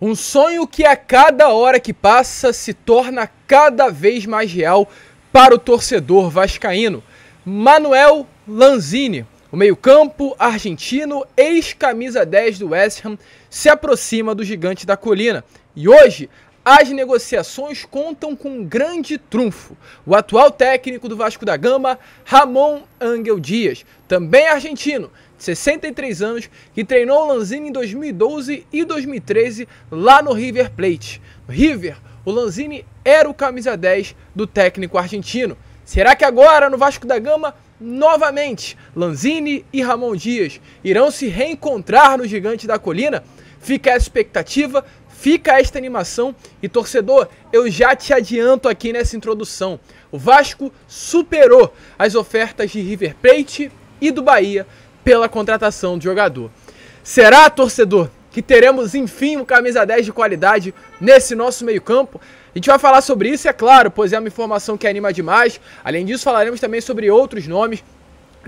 Um sonho que a cada hora que passa se torna cada vez mais real para o torcedor vascaíno. Manuel Lanzini, o meio-campo argentino, ex-camisa 10 do West Ham, se aproxima do gigante da colina. E hoje, as negociações contam com um grande trunfo. O atual técnico do Vasco da Gama, Ramon Angel Dias, também argentino, 63 anos, que treinou o Lanzini em 2012 e 2013 lá no River Plate. River, o Lanzini era o camisa 10 do técnico argentino. Será que agora no Vasco da Gama, novamente, Lanzini e Ramon Dias irão se reencontrar no Gigante da Colina? Fica essa expectativa, fica esta animação e torcedor, eu já te adianto aqui nessa introdução. O Vasco superou as ofertas de River Plate e do Bahia pela contratação de jogador. Será, torcedor, que teremos enfim um camisa 10 de qualidade nesse nosso meio-campo? A gente vai falar sobre isso, é claro, pois é uma informação que anima demais. Além disso, falaremos também sobre outros nomes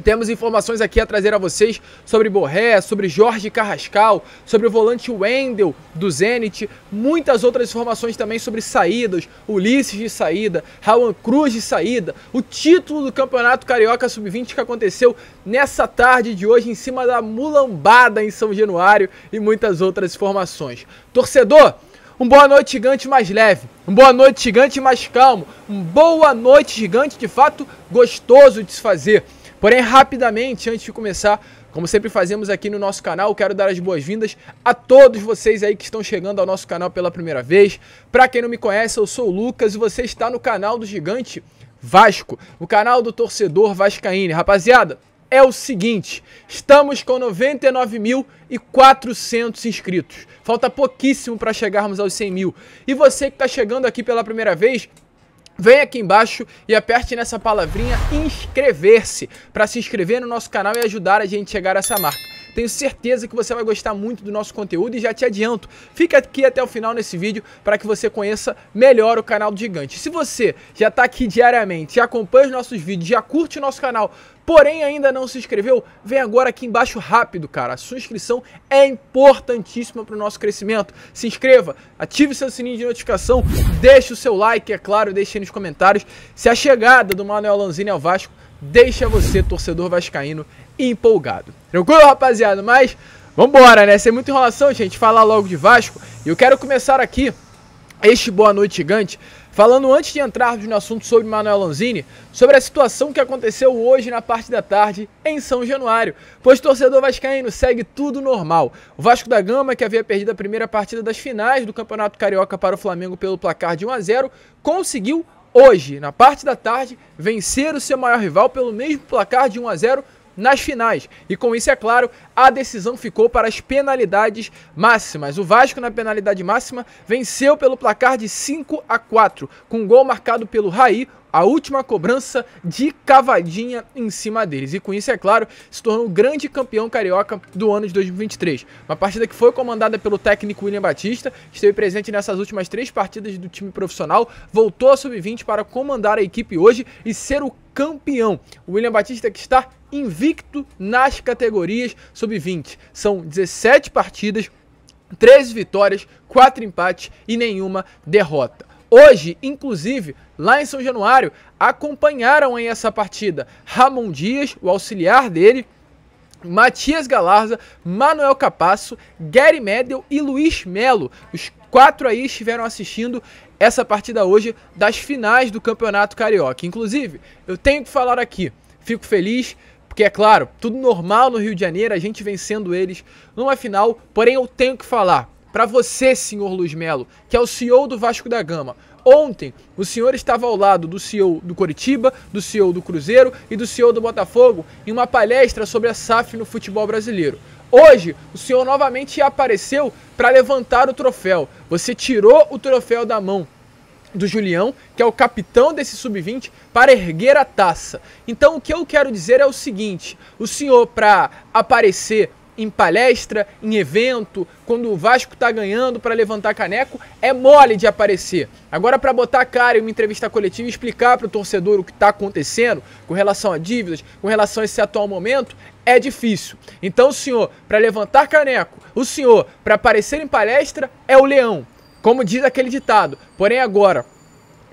temos informações aqui a trazer a vocês sobre Borré, sobre Jorge Carrascal, sobre o volante Wendel do Zenit, muitas outras informações também sobre saídas, Ulisses de saída, Raul Cruz de saída, o título do Campeonato Carioca Sub-20 que aconteceu nessa tarde de hoje em cima da mulambada em São Januário e muitas outras informações. Torcedor, um boa noite gigante mais leve, um boa noite gigante mais calmo, um boa noite gigante de fato gostoso de se fazer. Porém, rapidamente, antes de começar, como sempre fazemos aqui no nosso canal, quero dar as boas-vindas a todos vocês aí que estão chegando ao nosso canal pela primeira vez. Para quem não me conhece, eu sou o Lucas e você está no canal do Gigante Vasco, o canal do torcedor vascaíno. Rapaziada, é o seguinte: estamos com 99.400 inscritos. Falta pouquíssimo para chegarmos aos 100 mil. E você que está chegando aqui pela primeira vez, Vem aqui embaixo e aperte nessa palavrinha inscrever-se para se inscrever no nosso canal e ajudar a gente a chegar a essa marca. Tenho certeza que você vai gostar muito do nosso conteúdo e já te adianto, fica aqui até o final nesse vídeo para que você conheça melhor o canal do Gigante. Se você já está aqui diariamente, já acompanha os nossos vídeos, já curte o nosso canal, porém ainda não se inscreveu, vem agora aqui embaixo rápido, cara. A sua inscrição é importantíssima para o nosso crescimento. Se inscreva, ative seu sininho de notificação, deixe o seu like, é claro, deixe aí nos comentários se a chegada do Manuel Lanzini ao Vasco deixa você, torcedor vascaíno, empolgado. Tranquilo, rapaziada? Mas vambora, né? Sem muita enrolação, gente, falar logo de Vasco. E eu quero começar aqui este Boa Noite Gigante falando antes de entrarmos no assunto sobre Manuel Lanzini, sobre a situação que aconteceu hoje na parte da tarde em São Januário, pois torcedor vascaíno segue tudo normal. O Vasco da Gama, que havia perdido a primeira partida das finais do Campeonato Carioca para o Flamengo pelo placar de 1 a 0, conseguiu hoje, na parte da tarde, vencer o seu maior rival pelo mesmo placar de 1 a 0 nas finais. E com isso, é claro, a decisão ficou para as penalidades máximas. O Vasco, na penalidade máxima, venceu pelo placar de 5 a 4, com um gol marcado pelo Raí, a última cobrança de cavadinha em cima deles. E com isso, é claro, se tornou o grande campeão carioca do ano de 2023. Uma partida que foi comandada pelo técnico William Batista, que esteve presente nessas últimas três partidas do time profissional, voltou a sub-20 para comandar a equipe hoje e ser o campeão. O William Batista que está invicto nas categorias sub-20. São 17 partidas, 13 vitórias, 4 empates e nenhuma derrota. Hoje, inclusive, lá em São Januário, acompanharam aí essa partida Ramon Dias, o auxiliar dele, Matias Galarza, Manuel Capasso, Gary Medel e Luiz Melo. Os quatro aí estiveram assistindo essa partida hoje das finais do Campeonato Carioca. Inclusive, eu tenho que falar aqui, fico feliz, porque é claro, tudo normal no Rio de Janeiro, a gente vencendo eles numa final, porém eu tenho que falar para você, senhor Luiz Melo, que é o CEO do Vasco da Gama. Ontem, o senhor estava ao lado do CEO do Coritiba, do CEO do Cruzeiro e do CEO do Botafogo em uma palestra sobre a SAF no futebol brasileiro. Hoje, o senhor novamente apareceu para levantar o troféu. Você tirou o troféu da mão do Julião, que é o capitão desse sub-20, para erguer a taça. Então, o que eu quero dizer é o seguinte: o senhor, para aparecer em palestra, em evento, quando o Vasco tá ganhando para levantar caneco, é mole de aparecer. Agora para botar a cara em uma entrevista coletiva e explicar para o torcedor o que está acontecendo com relação a dívidas, com relação a esse atual momento, é difícil. Então o senhor, para levantar caneco, o senhor, para aparecer em palestra, é o leão. Como diz aquele ditado. Porém agora,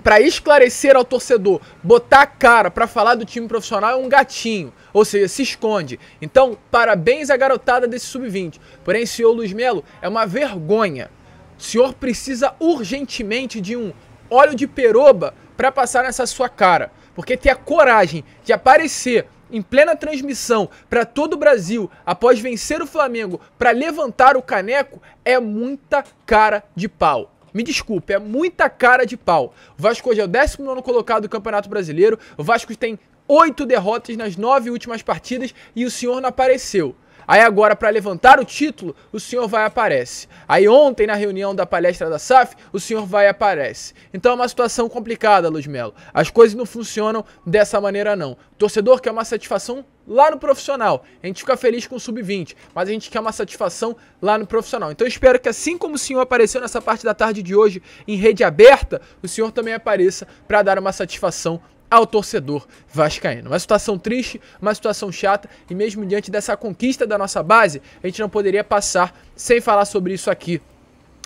para esclarecer ao torcedor, botar a cara para falar do time profissional é um gatinho, ou seja, se esconde. Então, parabéns à garotada desse sub-20. Porém, senhor Luiz Melo, é uma vergonha. O senhor precisa urgentemente de um óleo de peroba para passar nessa sua cara, porque ter a coragem de aparecer em plena transmissão para todo o Brasil após vencer o Flamengo para levantar o caneco é muita cara de pau. Me desculpe, é muita cara de pau. O Vasco hoje é o 19 colocado do Campeonato Brasileiro. O Vasco tem oito derrotas nas nove últimas partidas e o senhor não apareceu. Aí agora, para levantar o título, o senhor vai e aparece. Aí ontem, na reunião da palestra da SAF, o senhor vai e aparece. Então é uma situação complicada, Luz Melo. As coisas não funcionam dessa maneira, não. O torcedor quer uma satisfação lá no profissional. A gente fica feliz com o sub-20, mas a gente quer uma satisfação lá no profissional. Então eu espero que assim como o senhor apareceu nessa parte da tarde de hoje em rede aberta, o senhor também apareça para dar uma satisfação ao torcedor vascaíno. Uma situação triste, uma situação chata e mesmo diante dessa conquista da nossa base, a gente não poderia passar sem falar sobre isso aqui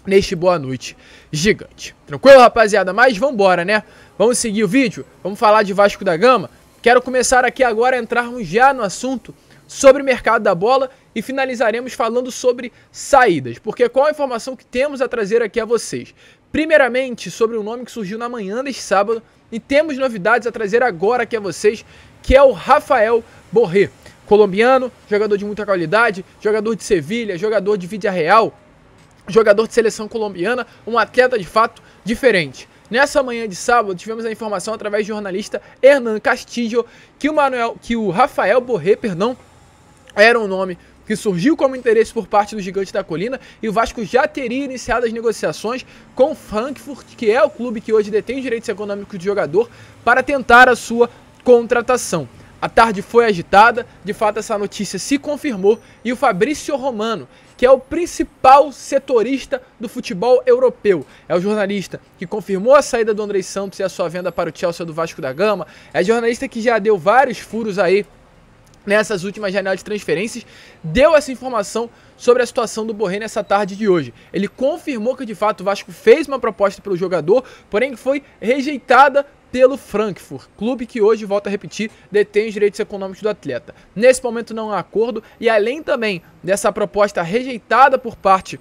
neste Boa Noite Gigante. Tranquilo, rapaziada? Mas vambora, né? Vamos seguir o vídeo? Vamos falar de Vasco da Gama? Quero começar aqui agora a entrarmos já no assunto sobre o mercado da bola e finalizaremos falando sobre saídas, porque qual a informação que temos a trazer aqui a vocês? Primeiramente, sobre um nome que surgiu na manhã deste sábado e temos novidades a trazer agora aqui a vocês, que é o Rafael Borré, colombiano, jogador de muita qualidade, jogador de Sevilha, jogador de Vidia Real, jogador de seleção colombiana, um atleta de fato diferente. Nessa manhã de sábado, tivemos a informação através do jornalista Hernan Castillo que o, Manuel, que o Rafael Borré, perdão, era o um nome que surgiu como interesse por parte do Gigante da Colina e o Vasco já teria iniciado as negociações com o Frankfurt, que é o clube que hoje detém os direitos econômicos do jogador, para tentar a sua contratação. A tarde foi agitada, de fato essa notícia se confirmou e o Fabrício Romano, que é o principal setorista do futebol europeu, é o jornalista que confirmou a saída do Andrei Santos e a sua venda para o Chelsea do Vasco da Gama, é jornalista que já deu vários furos aí nessas últimas janelas de transferências, deu essa informação sobre a situação do Borré nessa tarde de hoje. Ele confirmou que de fato o Vasco fez uma proposta pelo jogador, porém foi rejeitada pelo Frankfurt, clube que hoje, volta a repetir, detém os direitos econômicos do atleta. Nesse momento não há acordo e além também dessa proposta rejeitada por parte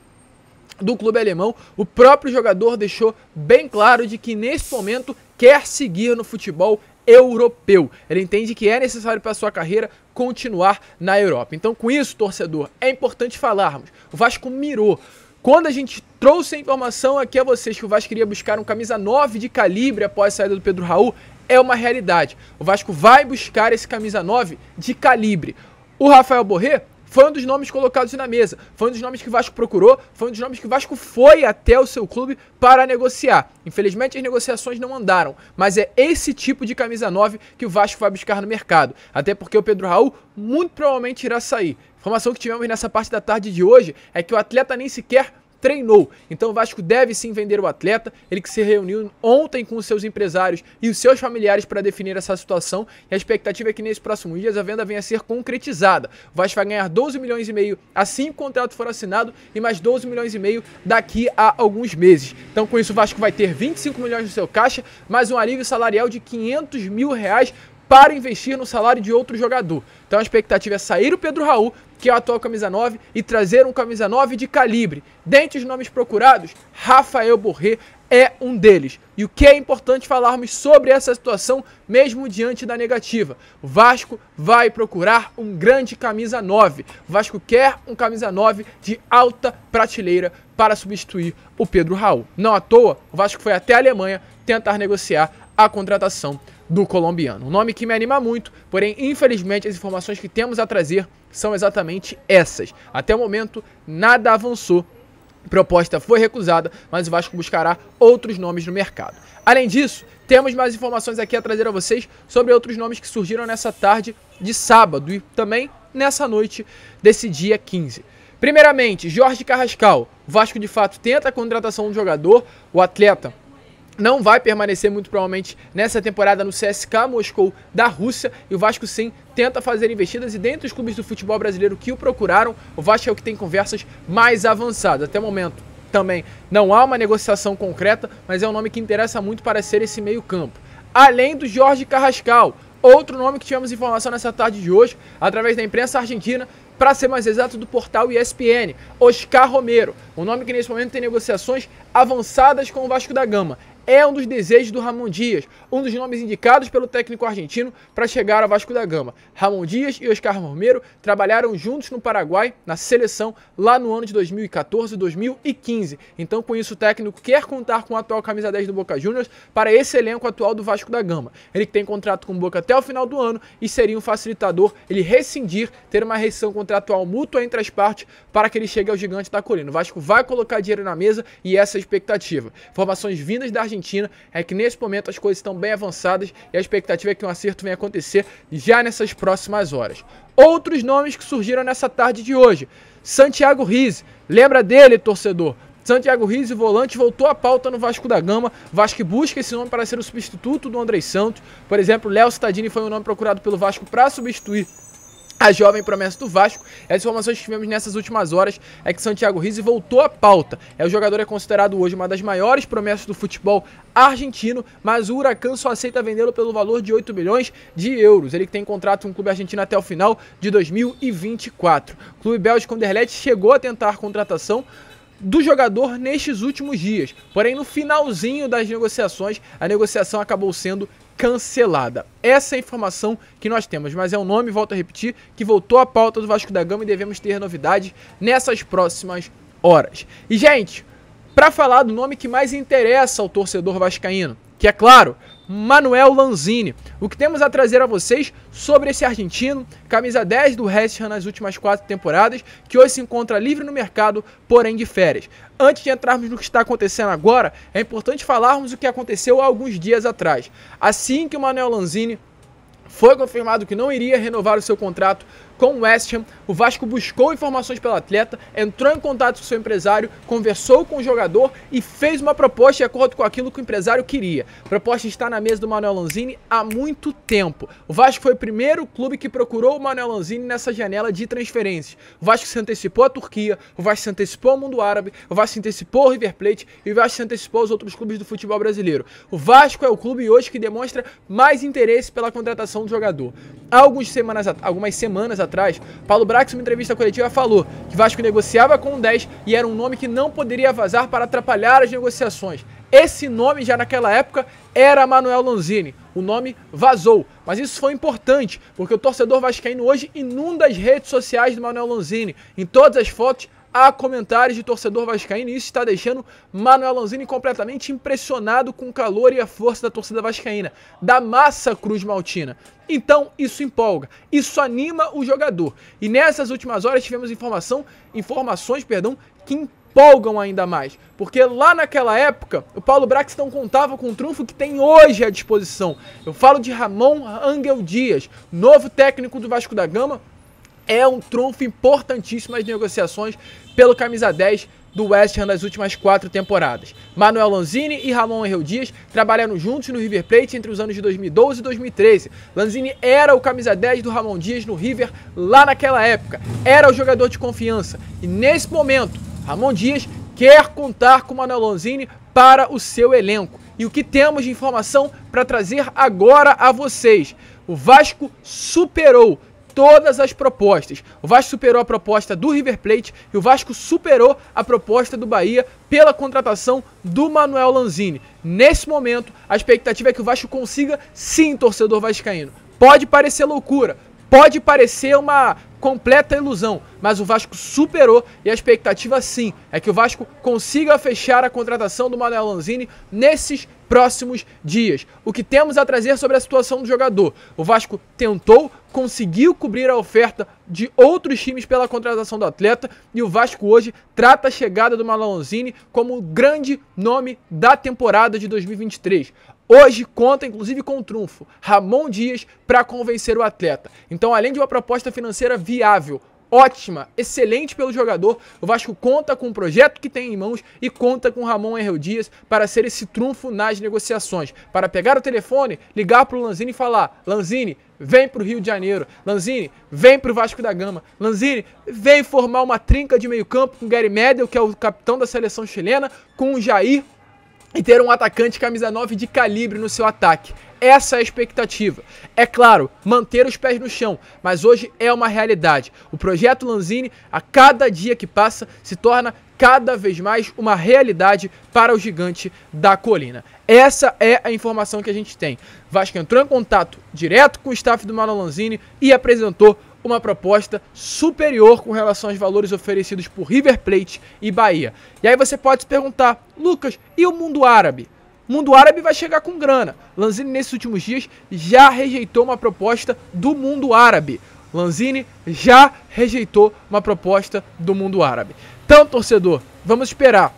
do clube alemão, o próprio jogador deixou bem claro de que nesse momento quer seguir no futebol europeu. Ele entende que é necessário para sua carreira continuar na Europa. Então, com isso, torcedor, é importante falarmos. O Vasco mirou quando a gente trouxe a informação aqui a é vocês que o Vasco iria buscar um camisa 9 de calibre após a saída do Pedro Raul, é uma realidade. O Vasco vai buscar esse camisa 9 de calibre. O Rafael Borré foi um dos nomes colocados na mesa, foi um dos nomes que o Vasco procurou, foi um dos nomes que o Vasco foi até o seu clube para negociar. Infelizmente as negociações não andaram, mas é esse tipo de camisa 9 que o Vasco vai buscar no mercado, até porque o Pedro Raul muito provavelmente irá sair. Informação que tivemos nessa parte da tarde de hoje é que o atleta nem sequer treinou. Então o Vasco deve sim vender o atleta. Ele que se reuniu ontem com os seus empresários e os seus familiares para definir essa situação. E a expectativa é que nesses próximos dias a venda venha a ser concretizada. O Vasco vai ganhar 12 milhões e meio assim que o contrato for assinado e mais 12 milhões e meio daqui a alguns meses. Então com isso o Vasco vai ter 25 milhões no seu caixa, mais um alívio salarial de 500 mil reais para investir no salário de outro jogador. Então a expectativa é sair o Pedro Raul, que é o atual camisa 9, e trazer um camisa 9 de calibre. Dentre os nomes procurados, Rafael Borré é um deles. E o que é importante falarmos sobre essa situação, mesmo diante da negativa? O Vasco vai procurar um grande camisa 9. O Vasco quer um camisa 9 de alta prateleira para substituir o Pedro Raul. Não à toa, o Vasco foi até a Alemanha tentar negociar a contratação do colombiano. Um nome que me anima muito, porém, infelizmente, as informações que temos a trazer são exatamente essas. Até o momento, nada avançou. Proposta foi recusada, mas o Vasco buscará outros nomes no mercado. Além disso, temos mais informações aqui a trazer a vocês sobre outros nomes que surgiram nessa tarde de sábado e também nessa noite desse dia 15. Primeiramente, Jorge Carrascal. O Vasco de fato tenta a contratação do jogador, o atleta não vai permanecer muito provavelmente nessa temporada no CSK Moscou da Rússia e o Vasco sim tenta fazer investidas e dentre os clubes do futebol brasileiro que o procuraram, o Vasco é o que tem conversas mais avançadas até o momento. Também não há uma negociação concreta, mas é um nome que interessa muito para ser esse meio-campo. Além do Jorge Carrascal, outro nome que tivemos informação nessa tarde de hoje, através da imprensa argentina, para ser mais exato, do portal ESPN, Oscar Romero, um nome que nesse momento tem negociações avançadas com o Vasco da Gama é um dos desejos do Ramon Dias, um dos nomes indicados pelo técnico argentino para chegar ao Vasco da Gama. Ramon Dias e Oscar Romero trabalharam juntos no Paraguai, na seleção, lá no ano de 2014 e 2015. Então, com isso, o técnico quer contar com o atual camisa 10 do Boca Juniors para esse elenco atual do Vasco da Gama. Ele que tem contrato com o Boca até o final do ano e seria um facilitador ele rescindir, ter uma rescisão contratual mútua entre as partes para que ele chegue ao gigante da colina. O Vasco vai colocar dinheiro na mesa e essa é a expectativa. Informações vindas da Argentina Argentina é que nesse momento as coisas estão bem avançadas e a expectativa é que um acerto venha acontecer já nessas próximas horas. Outros nomes que surgiram nessa tarde de hoje. Santiago Riz, lembra dele, torcedor? Santiago Riz, volante, voltou à pauta no Vasco da Gama. Vasco busca esse nome para ser o substituto do André Santos. Por exemplo, Léo Cittadini foi um nome procurado pelo Vasco para substituir a jovem promessa do Vasco. As informações que tivemos nessas últimas horas é que Santiago Rizzi voltou à pauta. É, o jogador é considerado hoje uma das maiores promessas do futebol argentino, mas o Huracan só aceita vendê-lo pelo valor de 8 milhões de euros. Ele tem contrato com o clube argentino até o final de 2024. O clube Bélgico Anderlecht chegou a tentar a contratação do jogador nestes últimos dias. Porém, no finalzinho das negociações, a negociação acabou sendo cancelada. Essa é a informação que nós temos, mas é um nome, volto a repetir, que voltou à pauta do Vasco da Gama e devemos ter novidades nessas próximas horas. E, gente, para falar do nome que mais interessa ao torcedor vascaíno, que é claro, Manuel Lanzini. O que temos a trazer a vocês sobre esse argentino, camisa 10 do West Ham nas últimas quatro temporadas, que hoje se encontra livre no mercado, porém de férias. Antes de entrarmos no que está acontecendo agora, é importante falarmos o que aconteceu há alguns dias atrás. Assim que o Manuel Lanzini foi confirmado que não iria renovar o seu contrato com o West Ham. O Vasco buscou informações pelo atleta, entrou em contato com seu empresário, conversou com o jogador e fez uma proposta de acordo com aquilo que o empresário queria. A proposta está na mesa do Manuel Lanzini há muito tempo. O Vasco foi o primeiro clube que procurou o Manuel Lanzini nessa janela de transferências. O Vasco se antecipou à Turquia, o Vasco se antecipou ao mundo árabe, o Vasco se antecipou ao River Plate e o Vasco se antecipou aos outros clubes do futebol brasileiro. O Vasco é o clube hoje que demonstra mais interesse pela contratação do jogador. Há algumas semanas, algumas semanas atrás, atrás, Paulo Brax, uma entrevista coletiva, falou que Vasco negociava com o 10 e era um nome que não poderia vazar para atrapalhar as negociações. Esse nome, já naquela época, era Manuel Lanzini. O nome vazou, mas isso foi importante, porque o torcedor vascaíno hoje inunda as redes sociais do Manuel Lanzini. Em todas as fotos, a comentários de torcedor vascaíno e isso está deixando Manuel Lanzini completamente impressionado com o calor e a força da torcida vascaína, da massa Cruz Maltina. Então, isso empolga, isso anima o jogador. E nessas últimas horas tivemos informação, informações, perdão, que empolgam ainda mais, porque lá naquela época o Paulo Brax não contava com o trunfo que tem hoje à disposição. Eu falo de Ramon Angel Dias, novo técnico do Vasco da Gama, é um trunfo importantíssimo nas negociações pelo camisa 10 do West Ham nas últimas quatro temporadas. Manuel Lanzini e Ramon Henrique Dias trabalharam juntos no River Plate entre os anos de 2012 e 2013. Lanzini era o camisa 10 do Ramon Dias no River lá naquela época, era o jogador de confiança. E nesse momento, Ramon Dias quer contar com Manuel Lanzini para o seu elenco. E o que temos de informação para trazer agora a vocês? O Vasco superou todas as propostas. O Vasco superou a proposta do River Plate e o Vasco superou a proposta do Bahia pela contratação do Manuel Lanzini. Nesse momento, a expectativa é que o Vasco consiga sim, torcedor vascaíno. Pode parecer loucura, pode parecer uma completa ilusão, mas o Vasco superou e a expectativa sim é que o Vasco consiga fechar a contratação do Manuel Lanzini nesses próximos dias. O que temos a trazer sobre a situação do jogador? O Vasco tentou, conseguiu cobrir a oferta de outros times pela contratação do atleta e o Vasco hoje trata a chegada do Lanzini como o grande nome da temporada de 2023. Hoje conta inclusive com um trunfo, Ramon Dias, para convencer o atleta. Então, além de uma proposta financeira viável, ótima, excelente pelo jogador. O Vasco conta com o projeto que tem em mãos e conta com Ramon Herreu Dias para ser esse trunfo nas negociações. Para pegar o telefone, ligar para o Lanzini e falar: Lanzini, vem para o Rio de Janeiro. Lanzini, vem para o Vasco da Gama. Lanzini, vem formar uma trinca de meio-campo com Gary Medel, que é o capitão da seleção chilena, com o Jair e ter um atacante camisa 9 de calibre no seu ataque. Essa é a expectativa. É claro, manter os pés no chão, mas hoje é uma realidade. O projeto Lanzini, a cada dia que passa, se torna cada vez mais uma realidade para o gigante da colina. Essa é a informação que a gente tem. Vasco entrou em contato direto com o staff do Mano Lanzini e apresentou uma proposta superior com relação aos valores oferecidos por River Plate e Bahia. E aí você pode se perguntar, Lucas, e o mundo árabe? O mundo árabe vai chegar com grana. Lanzini, nesses últimos dias, já rejeitou uma proposta do mundo árabe. Lanzini já rejeitou uma proposta do mundo árabe. Então, torcedor, vamos esperar.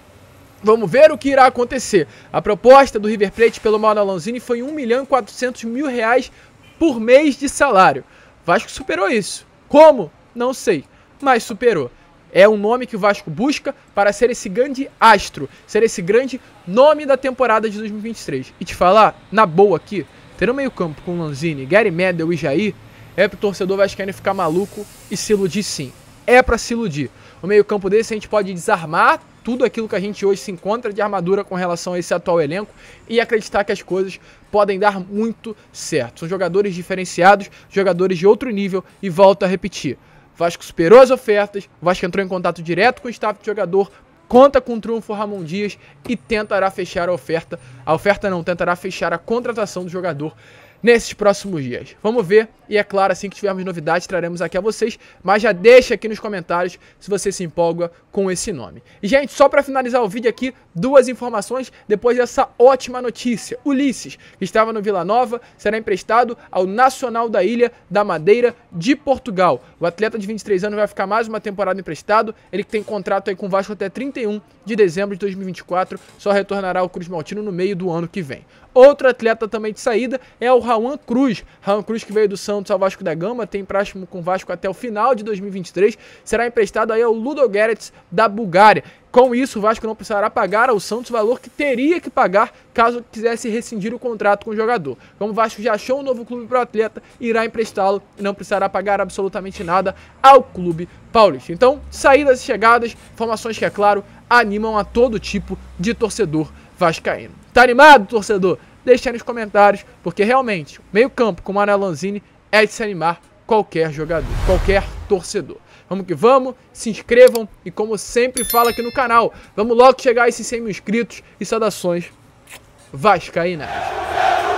Vamos ver o que irá acontecer. A proposta do River Plate pelo Mauro Lanzini foi 1 milhão e 400 mil reais por mês de salário. Vasco superou isso. Como? Não sei, mas superou. É um nome que o Vasco busca para ser esse grande astro, ser esse grande nome da temporada de 2023. E te falar, na boa aqui, ter um meio-campo com Lanzini, Gary Medel e Jair é pro torcedor vascaíno ficar maluco e se iludir sim. É para se iludir. O meio-campo desse a gente pode desarmar tudo aquilo que a gente hoje se encontra de armadura com relação a esse atual elenco e acreditar que as coisas podem dar muito certo. São jogadores diferenciados, jogadores de outro nível e volto a repetir. Vasco superou as ofertas, Vasco entrou em contato direto com o staff de jogador, conta com o triunfo Ramon Dias e tentará fechar a oferta. A oferta não, tentará fechar a contratação do jogador nesses próximos dias. Vamos ver e é claro, assim que tivermos novidades, traremos aqui a vocês, mas já deixa aqui nos comentários se você se empolga com esse nome. E gente, só para finalizar o vídeo aqui, duas informações depois dessa ótima notícia. Ulisses, que estava no Vila Nova, será emprestado ao Nacional da Ilha da Madeira de Portugal. O atleta de 23 anos vai ficar mais uma temporada emprestado, ele que tem contrato aí com o Vasco até 31 de dezembro de 2024, só retornará ao Cruz Maltino no meio do ano que vem. Outro atleta também de saída é o Rawan Cruz. Rawan Cruz que veio do Santos ao Vasco da Gama, tem empréstimo com o Vasco até o final de 2023, será emprestado aí ao Ludo Gerets da Bulgária. Com isso, o Vasco não precisará pagar ao Santos o valor que teria que pagar caso quisesse rescindir o contrato com o jogador. Como o Vasco já achou um novo clube para o atleta, irá emprestá-lo e não precisará pagar absolutamente nada ao clube paulista. Então, saídas e chegadas, informações que, é claro, animam a todo tipo de torcedor vascaíno. Tá animado, torcedor? deixe aí nos comentários, porque realmente, meio campo com o Manuel Lanzini é de se animar qualquer jogador, qualquer torcedor. Vamos que vamos, se inscrevam e como sempre fala aqui no canal, vamos logo chegar a esses 100 mil inscritos e saudações vascaínas.